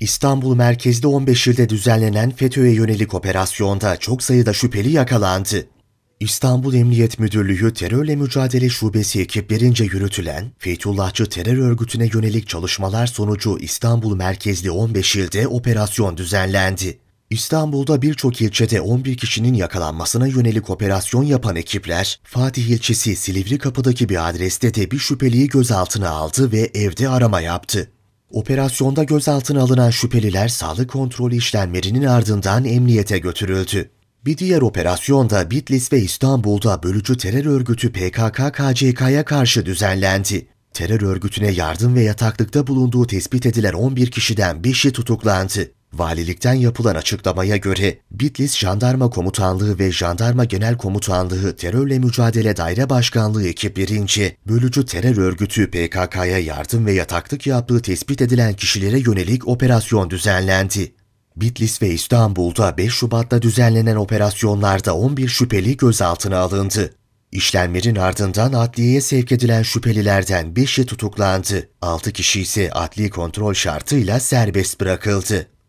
İstanbul merkezde 15 ilde düzenlenen FETÖ'ye yönelik operasyonda çok sayıda şüpheli yakalandı. İstanbul Emniyet Müdürlüğü Terörle Mücadele Şubesi ekiplerince yürütülen Fethullahçı terör örgütüne yönelik çalışmalar sonucu İstanbul merkezli 15 ilde operasyon düzenlendi. İstanbul'da birçok ilçede 11 kişinin yakalanmasına yönelik operasyon yapan ekipler, Fatih ilçesi Silivri Kapı'daki bir adreste de bir şüpheliyi gözaltına aldı ve evde arama yaptı. Operasyonda gözaltına alınan şüpheliler sağlık kontrolü işlemlerinin ardından emniyete götürüldü. Bir diğer operasyonda Bitlis ve İstanbul'da bölücü terör örgütü PKK-KCK'ya karşı düzenlendi. Terör örgütüne yardım ve yataklıkta bulunduğu tespit edilen 11 kişiden 5'i tutuklandı. Valilikten yapılan açıklamaya göre Bitlis Jandarma Komutanlığı ve Jandarma Genel Komutanlığı Terörle Mücadele Daire Başkanlığı ekiplerince bölücü terör örgütü PKK'ya yardım ve yataklık yaptığı tespit edilen kişilere yönelik operasyon düzenlendi. Bitlis ve İstanbul'da 5 Şubat'ta düzenlenen operasyonlarda 11 şüpheli gözaltına alındı. İşlemlerin ardından adliyeye sevk edilen şüphelilerden 5'i tutuklandı. 6 kişi ise adli kontrol şartıyla serbest bırakıldı.